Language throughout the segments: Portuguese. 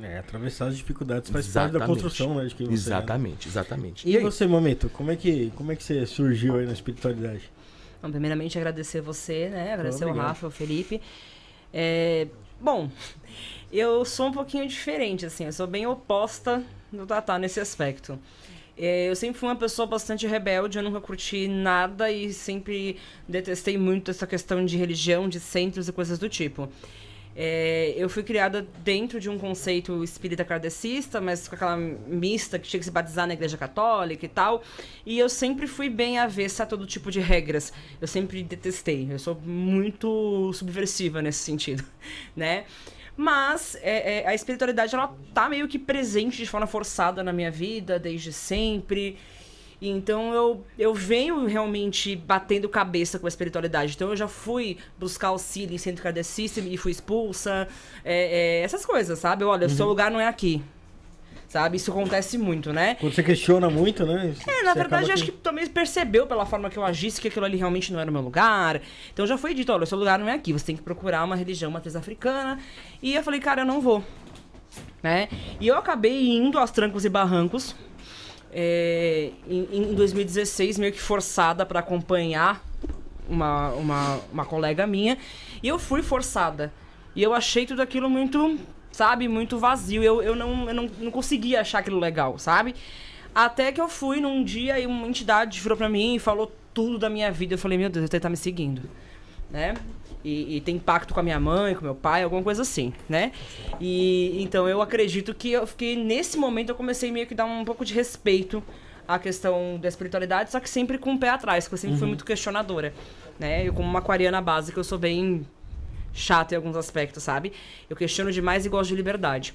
É, atravessar as dificuldades faz exatamente. parte da construção, né? De é, né? exatamente, é. exatamente. E, e você, Momento, como é, que, como é que você surgiu aí na espiritualidade? Bom, primeiramente agradecer você, né? Agradecer Obrigado. o Rafa, o Felipe. É, bom, eu sou um pouquinho diferente, assim, eu sou bem oposta do Tatá nesse aspecto. É, eu sempre fui uma pessoa bastante rebelde, eu nunca curti nada e sempre detestei muito essa questão de religião, de centros e coisas do tipo. É, eu fui criada dentro de um conceito espírita kardecista, mas com aquela mista que tinha que se batizar na igreja católica e tal. E eu sempre fui bem avessa a todo tipo de regras. Eu sempre detestei. Eu sou muito subversiva nesse sentido, né? Mas é, é, a espiritualidade, ela tá meio que presente de forma forçada na minha vida desde sempre. Então eu, eu venho realmente batendo cabeça com a espiritualidade. Então eu já fui buscar auxílio em centro kardecista e fui expulsa. É, é, essas coisas, sabe? Olha, uhum. o seu uhum. lugar não é aqui sabe? Isso acontece muito, né? Quando você questiona muito, né? É, na verdade, acho que também percebeu pela forma que eu agisse que aquilo ali realmente não era o meu lugar. Então já foi dito, olha, o seu lugar não é aqui, você tem que procurar uma religião matriz africana. E eu falei, cara, eu não vou. Né? E eu acabei indo aos trancos e barrancos, é, em, em 2016, meio que forçada para acompanhar uma, uma, uma colega minha. E eu fui forçada. E eu achei tudo aquilo muito, sabe, muito vazio. Eu, eu, não, eu não, não conseguia achar aquilo legal, sabe? Até que eu fui num dia e uma entidade virou pra mim e falou tudo da minha vida. Eu falei, meu Deus, ele tá me seguindo. Né? e, e ter impacto com a minha mãe, com meu pai, alguma coisa assim, né? E então eu acredito que eu fiquei nesse momento eu comecei meio que dar um pouco de respeito à questão da espiritualidade, só que sempre com o pé atrás, porque eu sempre uhum. fui muito questionadora, né? Eu como uma aquariana básica, eu sou bem chata em alguns aspectos, sabe? Eu questiono demais e gosto de liberdade.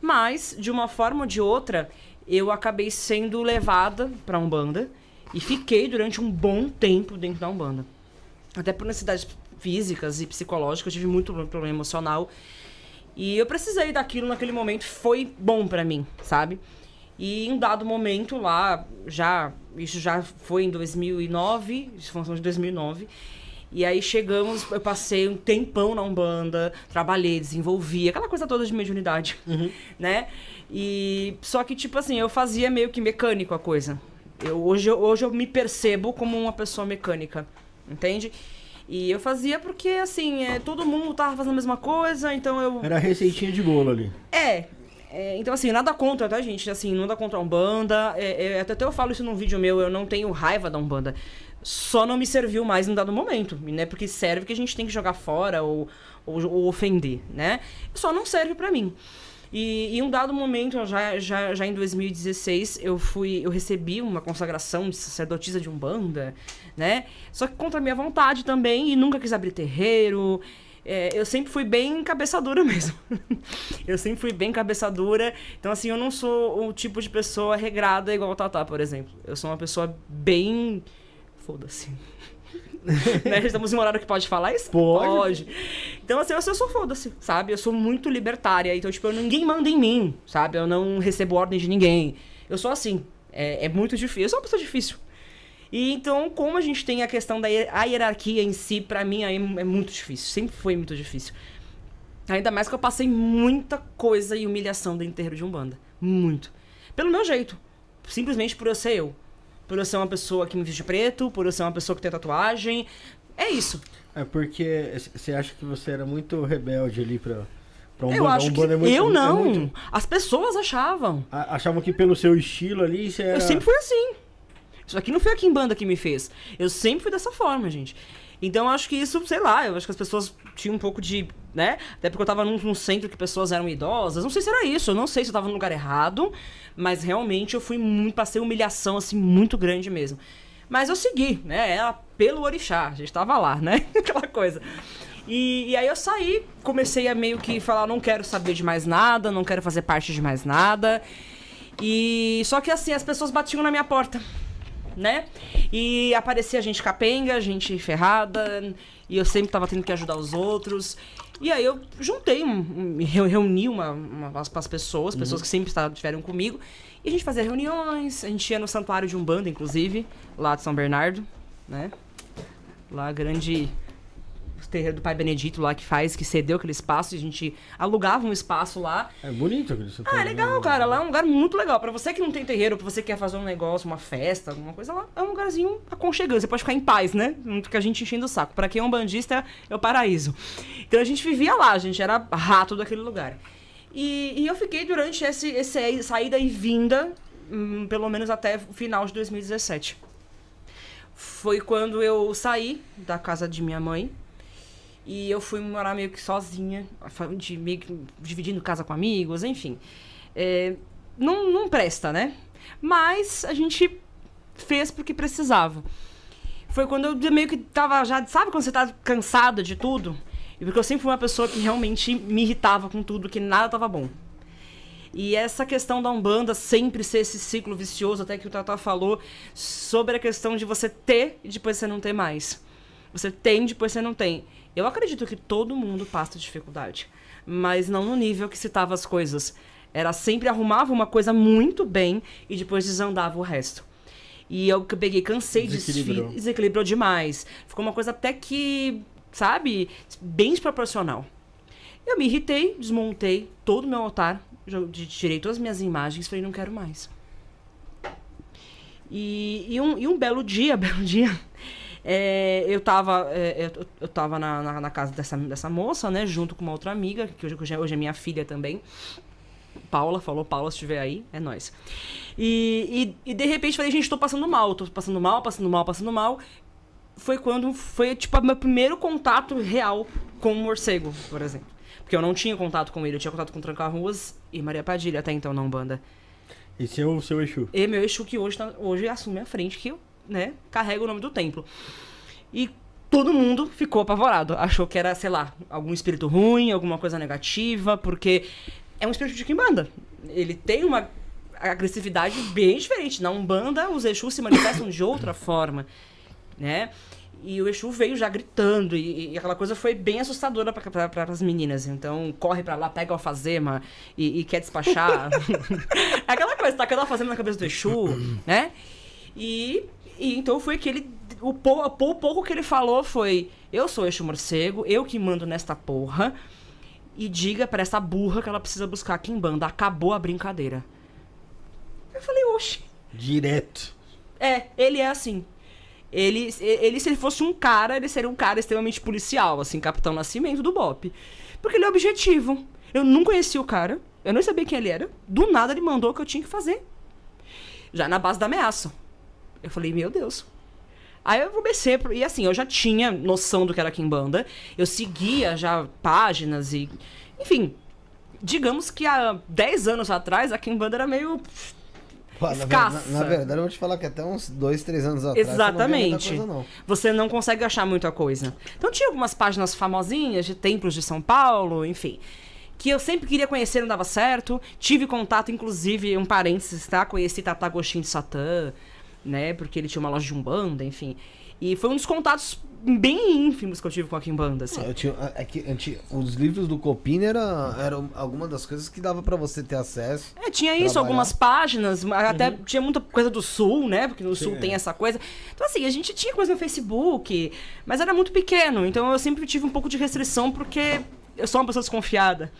Mas de uma forma ou de outra, eu acabei sendo levada para Umbanda e fiquei durante um bom tempo dentro da Umbanda. Até por necessidade físicas e psicológicas, eu tive muito problema emocional. E eu precisei daquilo naquele momento, foi bom para mim, sabe? E em um dado momento lá, já isso já foi em 2009, isso foi em 2009. E aí chegamos, eu passei um tempão na Umbanda, trabalhei, desenvolvi, aquela coisa toda de mediunidade, uhum. né? E só que tipo assim, eu fazia meio que mecânico a coisa. Eu, hoje, hoje eu me percebo como uma pessoa mecânica, entende? E eu fazia porque, assim, é, todo mundo tava fazendo a mesma coisa, então eu. Era receitinha de bolo ali. É, é, então, assim, nada contra, tá, gente? Assim, nada contra a Umbanda. É, é, até, até eu falo isso num vídeo meu, eu não tenho raiva da Umbanda. Só não me serviu mais em dado momento. né porque serve que a gente tem que jogar fora ou, ou, ou ofender, né? Só não serve para mim. E em um dado momento, já, já, já em 2016, eu fui eu recebi uma consagração de sacerdotisa de Umbanda, né? Só que contra a minha vontade também, e nunca quis abrir terreiro. É, eu sempre fui bem cabeçadura mesmo. eu sempre fui bem cabeçadura. Então, assim, eu não sou o tipo de pessoa regrada igual o Tatá, por exemplo. Eu sou uma pessoa bem. Foda-se. né? Estamos em um horário que pode falar isso? Pode. pode. Então, assim, eu sou foda-se, sabe? Eu sou muito libertária. Então, tipo, ninguém manda em mim, sabe? Eu não recebo ordem de ninguém. Eu sou assim. É, é muito difícil. Eu sou uma pessoa difícil. E então, como a gente tem a questão da a hierarquia em si, para mim aí é muito difícil. Sempre foi muito difícil. Ainda mais que eu passei muita coisa e humilhação dentro de de Umbanda. Muito. Pelo meu jeito. Simplesmente por eu ser eu por eu ser uma pessoa que me veste preto, por eu ser uma pessoa que tem tatuagem. É isso. É porque você acha que você era muito rebelde ali pra. pra um eu banda. acho um que é muito, eu é não. É muito... As pessoas achavam. A, achavam que pelo seu estilo ali você era... Eu sempre fui assim. Isso aqui não foi a banda que me fez. Eu sempre fui dessa forma, gente. Então eu acho que isso, sei lá, eu acho que as pessoas tinham um pouco de né? Até porque eu tava num, num, centro que pessoas eram idosas. Não sei se era isso, eu não sei se eu tava no lugar errado, mas realmente eu fui muito, passei humilhação assim muito grande mesmo. Mas eu segui, né? Era pelo orixá, a gente tava lá, né? Aquela coisa. E, e, aí eu saí, comecei a meio que falar, não quero saber de mais nada, não quero fazer parte de mais nada. E só que assim, as pessoas batiam na minha porta, né? E aparecia gente capenga, gente ferrada, e eu sempre tava tendo que ajudar os outros. E aí eu juntei, um, reuni uma, uma, umas pessoas, pessoas uhum. que sempre estiveram comigo. E a gente fazia reuniões, a gente ia no santuário de Umbanda, inclusive, lá de São Bernardo, né? Lá grande terreiro do Pai Benedito lá que faz, que cedeu aquele espaço e a gente alugava um espaço lá. É bonito aquele Ah, é legal, né? cara. Lá é um lugar muito legal. Pra você que não tem terreiro, pra você que quer fazer um negócio, uma festa, alguma coisa lá, é um lugarzinho aconchegante. Você pode ficar em paz, né? Não fica a gente enchendo o saco. Pra quem é um bandista, é o paraíso. Então a gente vivia lá, a gente era rato daquele lugar. E, e eu fiquei durante essa esse saída e vinda, hum, pelo menos até o final de 2017 foi quando eu saí da casa de minha mãe e eu fui morar meio que sozinha, de, meio que dividindo casa com amigos, enfim. É, não, não presta, né? Mas a gente fez porque precisava. Foi quando eu meio que tava já. Sabe quando você tá cansada de tudo? E porque eu sempre fui uma pessoa que realmente me irritava com tudo, que nada tava bom. E essa questão da Umbanda sempre ser esse ciclo vicioso, até que o Tata falou, sobre a questão de você ter e depois você não ter mais. Você tem, depois você não tem. Eu acredito que todo mundo passa dificuldade, mas não no nível que citava as coisas. Era sempre arrumava uma coisa muito bem e depois desandava o resto. E eu que peguei, cansei de desequilibrou. desequilibrou demais. Ficou uma coisa até que, sabe, bem desproporcional. Eu me irritei, desmontei todo o meu altar, tirei todas as minhas imagens, falei, não quero mais. E, e, um, e um belo dia, belo dia, é, eu tava, é, eu, eu tava na, na, na, casa dessa, dessa moça, né? Junto com uma outra amiga, que hoje, é, hoje é minha filha também. Paula, falou Paula, se estiver aí, é nós. E, e, e, de repente falei, gente, tô passando mal, tô passando mal, passando mal, passando mal. Foi quando foi, tipo, meu primeiro contato real com o um morcego, por exemplo. Porque eu não tinha contato com ele, eu tinha contato com Tranca-Ruas e Maria Padilha até então não banda. Esse é o seu Exu? É meu Exu que hoje, tá, hoje assume a frente, que eu né, carrega o nome do templo. E todo mundo ficou apavorado, achou que era, sei lá, algum espírito ruim, alguma coisa negativa, porque é um espírito de Kimbanda. Ele tem uma agressividade bem diferente. Na Umbanda, os Exus se manifestam de outra forma, né? E o Exu veio já gritando, e, e aquela coisa foi bem assustadora para as meninas. Então, corre para lá, pega o alfazema e, e quer despachar. aquela coisa, está aquela alfazema na cabeça do Exu, né? E e então foi que ele. O, pou, o pouco que ele falou foi: Eu sou este morcego, eu que mando nesta porra. E diga para essa burra que ela precisa buscar quem banda. Acabou a brincadeira. Eu falei, oxe. Direto. É, ele é assim. Ele, ele, se ele fosse um cara, ele seria um cara extremamente policial, assim, Capitão Nascimento do Bop. Porque ele é objetivo. Eu não conheci o cara, eu não sabia quem ele era. Do nada ele mandou o que eu tinha que fazer. Já na base da ameaça. Eu falei, meu Deus. Aí eu comecei, e assim, eu já tinha noção do que era Kimbanda, eu seguia já páginas e. Enfim, digamos que há 10 anos atrás a Kimbanda era meio. escassa. Na, na, verdade, eu vou te falar que até uns 2, 3 anos atrás. Exatamente. Você não, coisa, não. você não consegue achar muita coisa. Então tinha algumas páginas famosinhas de templos de São Paulo, enfim que eu sempre queria conhecer, não dava certo. Tive contato, inclusive, um parênteses, tá? Conheci Tata de Satã, né? Porque ele tinha uma loja de umbanda, enfim. E foi um dos contatos bem ínfimos que eu tive com a Kimbanda, assim. Ah, tinha, é que, tinha, os livros do Copin era, era alguma das coisas que dava para você ter acesso. É, tinha isso, trabalhar. algumas páginas, até uhum. tinha muita coisa do Sul, né? Porque no Sim, Sul é. tem essa coisa. Então, assim, a gente tinha coisa no Facebook, mas era muito pequeno, então eu sempre tive um pouco de restrição porque eu sou uma pessoa desconfiada.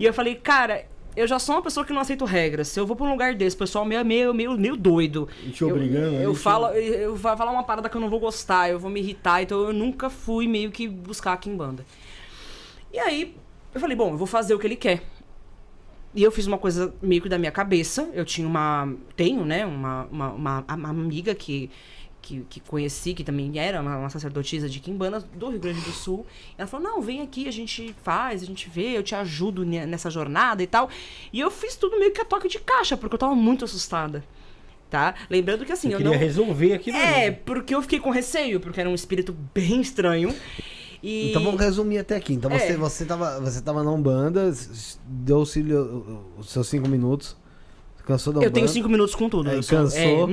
E eu falei, cara, eu já sou uma pessoa que não aceito regras. Se eu vou pra um lugar desse, o pessoal meio, meio, meio, meio doido. E te obrigando, Eu, né? eu, te... falo, eu vou falar uma parada que eu não vou gostar, eu vou me irritar, então eu nunca fui meio que buscar aqui em banda. E aí, eu falei, bom, eu vou fazer o que ele quer. E eu fiz uma coisa meio que da minha cabeça. Eu tinha uma. Tenho, né? Uma, uma, uma, uma amiga que que, que conheci, que também era uma, uma sacerdotisa de Quimbana, do Rio Grande do Sul. Ela falou: não, vem aqui, a gente faz, a gente vê, eu te ajudo nessa jornada e tal. E eu fiz tudo meio que a toque de caixa, porque eu tava muito assustada. Tá? Lembrando que assim, eu, eu queria não... resolver aqui É, porque eu fiquei com receio, porque era um espírito bem estranho. E... Então vamos resumir até aqui. Então é. você, você, tava, você tava na Umbanda, deu auxílio os seus cinco minutos. Cansou da Eu tenho cinco minutos com tudo. Aí, é, cansou.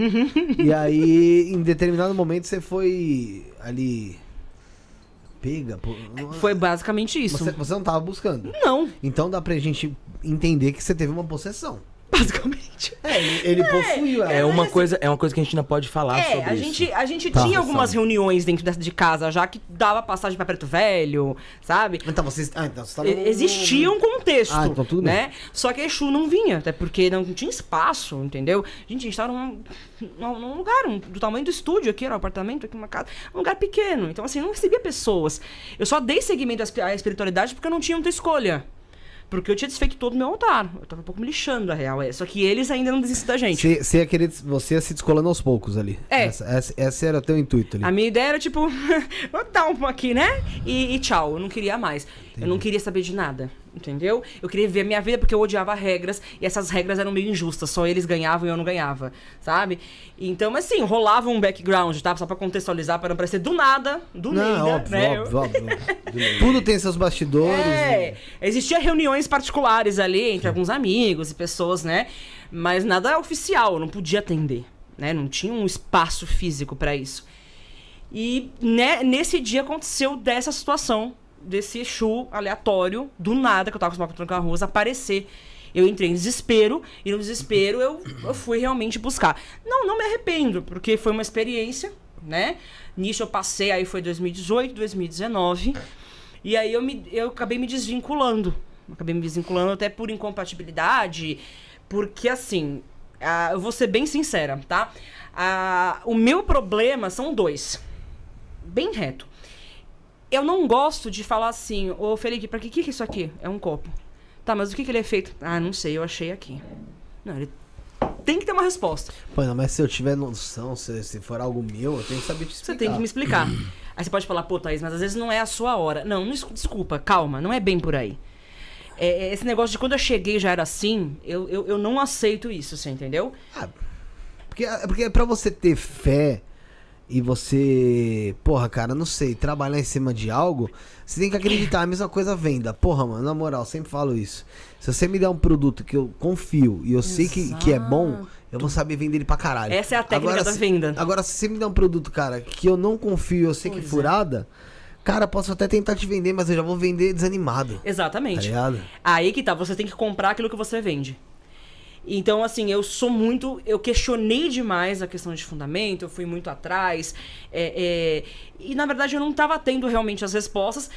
É. E aí, em determinado momento, você foi ali. Pega, pô. É, foi basicamente isso. Você, você não tava buscando. Não. Então dá pra gente entender que você teve uma possessão. Basicamente. É, ele é, possuiu ela. É uma, assim, coisa, é uma coisa que a gente não pode falar é, sobre a gente, isso. A gente tá, tinha tá, algumas sabe. reuniões dentro de casa já que dava passagem para Preto Velho, sabe? Então vocês. Ah, então você tá Existia um contexto. Ah, então tudo. Né? Só que a Exu não vinha, até porque não tinha espaço, entendeu? Gente, a gente tava num, num lugar um, do tamanho do estúdio aqui, era um apartamento, aqui uma casa. Um lugar pequeno. Então, assim, não recebia pessoas. Eu só dei seguimento à espiritualidade porque eu não tinha outra escolha. Porque eu tinha desfeito todo o meu altar. Eu tava um pouco me lixando, a real é. Só que eles ainda não desistem da gente. É você, você você ia se descolando aos poucos ali. É. Essa, essa, essa era o teu intuito ali. A minha ideia era, tipo, vou dar um aqui, né? E, e tchau. Eu não queria mais. Entendi. Eu não queria saber de nada. Entendeu? Eu queria viver a minha vida porque eu odiava regras e essas regras eram meio injustas, só eles ganhavam e eu não ganhava, sabe? Então, assim, rolava um background, tá? Só pra contextualizar, pra não parecer do nada, do nada, óbvio, né? Óbvio, óbvio. Tudo tem seus bastidores. É, e... Né? existia reuniões particulares ali entre Sim. alguns amigos e pessoas, né? Mas nada oficial, eu não podia atender, né? Não tinha um espaço físico para isso. E né, nesse dia aconteceu dessa situação desse Exu aleatório, do nada, que eu tava acostumado com o Tranca Rosa, aparecer. Eu entrei em desespero, e no desespero eu, eu fui realmente buscar. Não, não me arrependo, porque foi uma experiência, né? Nisso eu passei, aí foi 2018, 2019. E aí eu, me, eu acabei me desvinculando. Acabei me desvinculando até por incompatibilidade, porque assim, eu vou ser bem sincera, tá? Ah, o meu problema são dois. Bem reto eu não gosto de falar assim, ô Felipe, pra que que é isso aqui? É um copo. Tá, mas o que que ele é feito? Ah, não sei, eu achei aqui. Não, ele tem que ter uma resposta. Pô, não, mas se eu tiver noção, se, se for algo meu, eu tenho que saber te explicar. Você tem que me explicar. aí você pode falar, pô, Thaís, mas às vezes não é a sua hora. Não, não desculpa, calma, não é bem por aí. É, é, esse negócio de quando eu cheguei já era assim, eu, eu, eu não aceito isso, você entendeu? Ah, porque, é, porque pra você ter fé e você, porra, cara, não sei, trabalhar em cima de algo, você tem que acreditar. A mesma coisa venda. Porra, mano, na moral, sempre falo isso. Se você me der um produto que eu confio e eu Exato. sei que, que é bom, eu vou saber vender ele pra caralho. Essa é a técnica agora, da se, venda. Agora, se você me der um produto, cara, que eu não confio eu sei é pois que é furada. Cara, posso até tentar te vender, mas eu já vou vender desanimado. Exatamente. Tá Aí que tá, você tem que comprar aquilo que você vende. Então, assim, eu sou muito. Eu questionei demais a questão de fundamento, eu fui muito atrás. É, é, e, na verdade, eu não estava tendo realmente as respostas.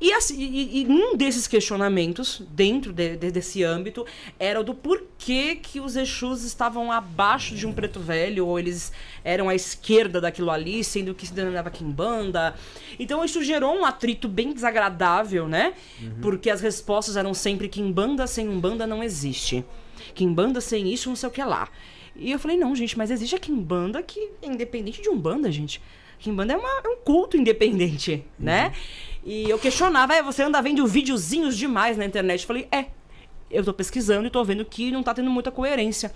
E, assim, e, e um desses questionamentos, dentro de, de, desse âmbito, era o do porquê que os Exus estavam abaixo de um preto velho, ou eles eram à esquerda daquilo ali, sendo que se denominava Kimbanda. Então isso gerou um atrito bem desagradável, né? Uhum. Porque as respostas eram sempre que Kimbanda sem Umbanda não existe banda sem isso, não sei o que lá. E eu falei, não, gente, mas existe a banda que é independente de Umbanda, gente. Kimbanda é, uma, é um culto independente, uhum. né? E eu questionava, é, você anda vendo videozinhos demais na internet. Eu falei, é, eu tô pesquisando e tô vendo que não tá tendo muita coerência.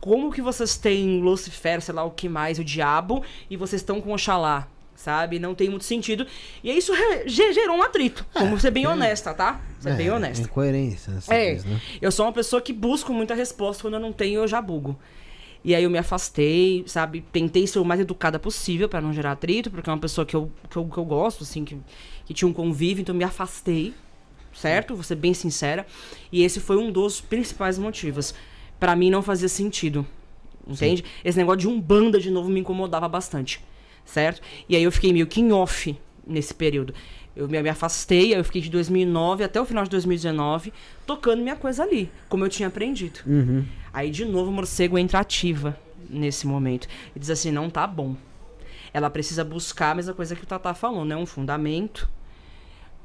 Como que vocês têm Lucifer, sei lá o que mais, o diabo, e vocês estão com Oxalá? sabe? Não tem muito sentido. E isso gerou um atrito, é, vamos ser bem é, honesta, tá? Ser é, bem honesta. É incoerência. Né, é, coisa, né? eu sou uma pessoa que busco muita resposta, quando eu não tenho, eu já bugo. E aí eu me afastei, sabe? Tentei ser o mais educada possível para não gerar atrito, porque é uma pessoa que eu, que eu, que eu gosto, assim, que, que tinha um convívio, então me afastei, certo? Vou ser bem sincera. E esse foi um dos principais motivos. para mim não fazia sentido, entende? Sim. Esse negócio de um banda de novo me incomodava bastante certo? E aí eu fiquei meio que em off nesse período. Eu me, afastei, eu fiquei de 2009 até o final de 2019 tocando minha coisa ali, como eu tinha aprendido. Uhum. Aí de novo o morcego entra ativa nesse momento e diz assim: não tá bom. Ela precisa buscar a mesma coisa que o Tata falou, né? Um fundamento,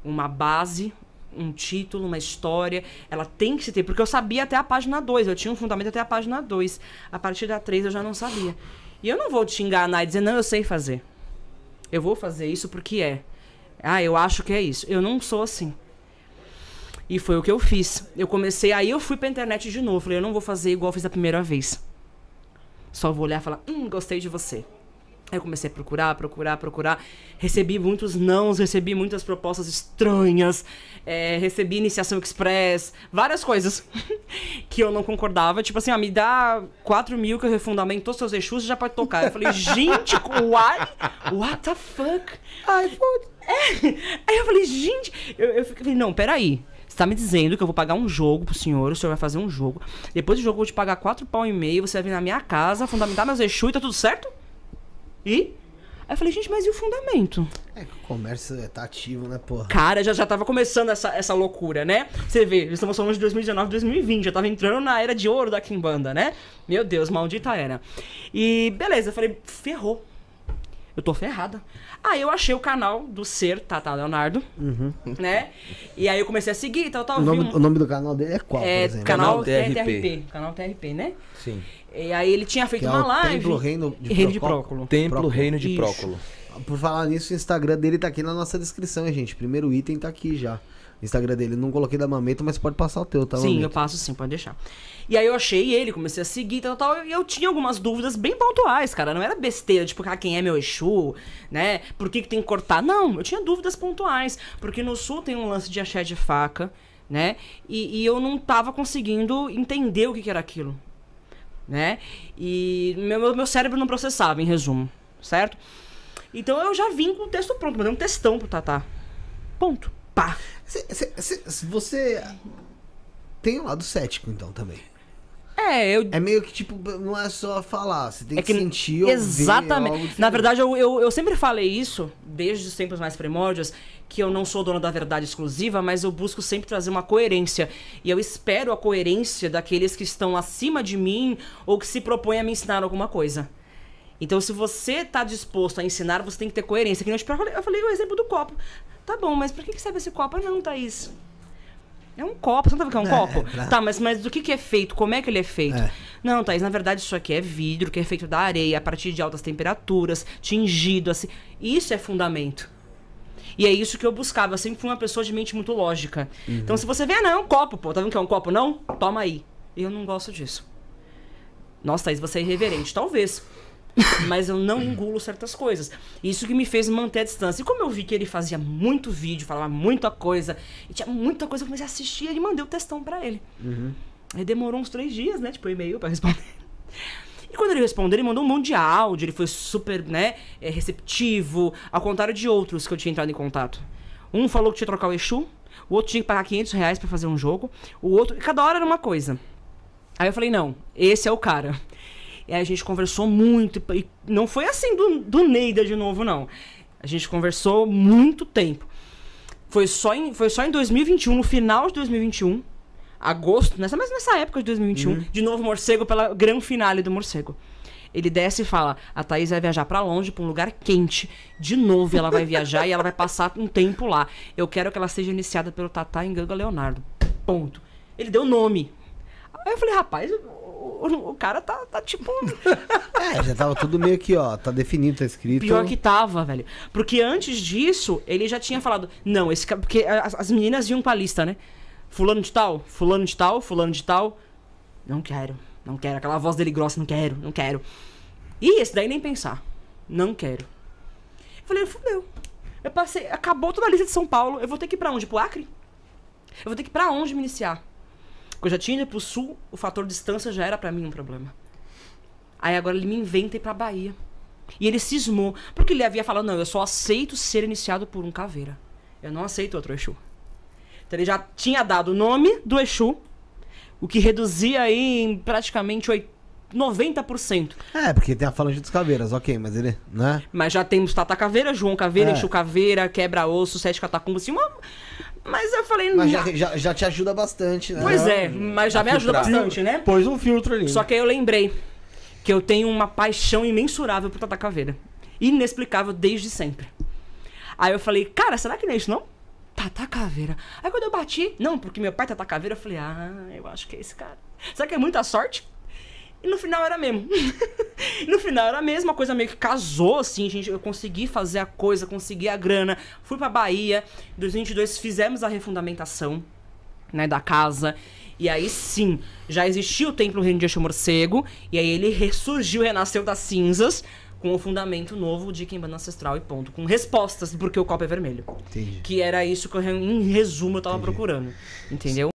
uma base, um título, uma história. Ela tem que se ter, porque eu sabia até a página 2, eu tinha um fundamento até a página 2. A partir da 3 eu já não sabia. E eu não vou te enganar e dizer, não, eu sei fazer. Eu vou fazer isso porque é. Ah, eu acho que é isso. Eu não sou assim. E foi o que eu fiz. Eu comecei, aí eu fui pra internet de novo. Falei, eu não vou fazer igual eu fiz a primeira vez. Só vou olhar e falar, hum, gostei de você. Eu comecei a procurar, procurar, procurar. Recebi muitos nãos, recebi muitas propostas estranhas, é, recebi iniciação express, várias coisas que eu não concordava. Tipo assim, ó, me dá 4 mil que eu refundamento todos os seus Exus e já pode tocar. Eu falei, gente, what? What the fuck? Ai, foda. É. Aí eu falei, gente, eu, eu falei, não, peraí. Você tá me dizendo que eu vou pagar um jogo pro senhor, o senhor vai fazer um jogo. Depois do jogo eu vou te pagar 4 pau e meio, você vai vir na minha casa, fundamentar meus Exus e tá tudo certo? E? Aí eu falei, gente, mas e o fundamento? É que o comércio é, tá ativo, né, porra? Cara, já, já tava começando essa, essa loucura, né? Você vê, estamos falando de 2019, 2020, já tava entrando na era de ouro da Kimbanda, né? Meu Deus, maldita era. E beleza, eu falei, ferrou eu tô ferrada. Aí eu achei o canal do ser Tata Leonardo, uhum. né? E aí eu comecei a seguir e tal, tal. O nome, um... o nome, do canal dele é qual, é, Canal, canal TRP. TRP. Canal TRP, né? Sim. E aí ele tinha feito é uma live. Templo Reino de, Reino de Próculo. Templo Próculo. Reino de Isso. Próculo. Por falar nisso, o Instagram dele tá aqui na nossa descrição, gente. Primeiro item tá aqui já. Instagram dele. Não coloquei da Mameta, mas pode passar o teu, tá? Sim, Mameta? eu passo sim, pode deixar. E aí eu achei ele, comecei a seguir, tal, tal, e eu tinha algumas dúvidas bem pontuais, cara. Não era besteira, tipo, ah, quem é meu Exu, né? Por que, que tem que cortar? Não, eu tinha dúvidas pontuais. Porque no sul tem um lance de axé de faca, né? E, e eu não tava conseguindo entender o que, que era aquilo. Né? E meu, meu cérebro não processava, em resumo, certo? Então eu já vim com o texto pronto, mandei um textão pro Tatá. Ponto pá. Cê, cê, cê, você tem um lado cético, então, também. É, eu... É meio que, tipo, não é só falar, você tem é que, que sentir ouvir, Exatamente. Na tipo. verdade, eu, eu, eu, sempre falei isso, desde os tempos mais primórdios, que eu não sou dono da verdade exclusiva, mas eu busco sempre trazer uma coerência. E eu espero a coerência daqueles que estão acima de mim ou que se propõem a me ensinar alguma coisa. Então, se você está disposto a ensinar, você tem que ter coerência. Que eu falei, eu falei o exemplo do copo. Tá bom, mas pra que, que serve esse copo? Ah, não, Thaís. Tá é um copo, você não tá vendo que é um é, copo? Pra... Tá, mas, mas do que, que é feito? Como é que ele é feito? É. Não, Thaís, na verdade isso aqui é vidro, que é feito da areia, a partir de altas temperaturas, tingido, assim. Isso é fundamento. E é isso que eu buscava. Eu sempre fui uma pessoa de mente muito lógica. Uhum. Então, se você vê, ah, não, é um copo, pô, tá vendo que é um copo? Não? Toma aí. Eu não gosto disso. Nossa, Thaís, você é irreverente. Talvez. mas eu não engulo certas coisas. Isso que me fez manter a distância. E como eu vi que ele fazia muito vídeo, falava muita coisa, e tinha muita coisa, eu comecei a assistir e ele mandei o textão para ele. Uhum. Aí demorou uns três dias, né? Tipo, e-mail pra responder. E quando ele respondeu, ele mandou um monte de áudio, ele foi super, né, é, receptivo, ao contrário de outros que eu tinha entrado em contato. Um falou que tinha que trocar o Exu, o outro tinha que pagar 500 reais pra fazer um jogo, o outro... Cada hora era uma coisa. Aí eu falei, não, esse é o cara. E a gente conversou muito. E não foi assim do, do Neida de novo, não. A gente conversou muito tempo. Foi só em, foi só em 2021, no final de 2021. Agosto, nessa, mas nessa época de 2021, uhum. de novo Morcego pela grande finale do Morcego. Ele desce e fala: a Thaís vai viajar para longe, para um lugar quente. De novo, ela vai viajar e ela vai passar um tempo lá. Eu quero que ela seja iniciada pelo Tatá em Ganga Leonardo. Ponto. Ele deu nome. Aí eu falei: rapaz, o, cara tá, tá tipo. é, já tava tudo meio que, ó, tá definido, tá escrito. Pior que tava, velho. Porque antes disso, ele já tinha falado, não, esse cara. Porque as, as meninas iam com a lista, né? Fulano de tal, fulano de tal, fulano de tal. Não quero, não quero. Aquela voz dele grossa, não quero, não quero. E esse daí nem pensar. Não quero. Eu falei, fudeu. Eu passei, acabou toda a lista de São Paulo. Eu vou ter que ir pra onde? Pro Acre? Eu vou ter que ir pra onde me iniciar? Porque eu já tinha ido pro sul, o fator distância já era para mim um problema. Aí agora ele me inventa ir pra Bahia. E ele cismou. Porque ele havia falado, não, eu só aceito ser iniciado por um caveira. Eu não aceito outro Exu. Então ele já tinha dado o nome do Exu, o que reduzia aí em praticamente 90%. É, porque tem a falange dos caveiras, ok, mas ele, né? Mas já temos Tata Caveira, João Caveira, é. Caveira, Quebra Osso, Sete Catacumbas, assim, uma, mas eu falei, mas já, já, já, te ajuda bastante, né? Pois é, uhum. mas já me ajuda filtrar. bastante, né? Pôs um filtro ali. Só que aí eu lembrei que eu tenho uma paixão imensurável por Tata Caveira. Inexplicável desde sempre. Aí eu falei, cara, será que não é isso não? Tata Caveira. Aí quando eu bati, não, porque meu pai é Tata Caveira, eu falei, ah, eu acho que é esse cara. Será que é muita sorte? E no final era mesmo. no final era mesmo, a coisa meio que casou, assim, gente. Eu consegui fazer a coisa, consegui a grana. Fui pra Bahia. Em 2022 fizemos a refundamentação, né, da casa. E aí sim, já existia o templo Reino de Oxo Morcego. E aí ele ressurgiu, renasceu das cinzas com o fundamento novo de Kimbanda Ancestral e ponto. Com respostas porque o copo é vermelho. Entendi. Que era isso que eu, em resumo eu tava Entendi. procurando. Entendeu?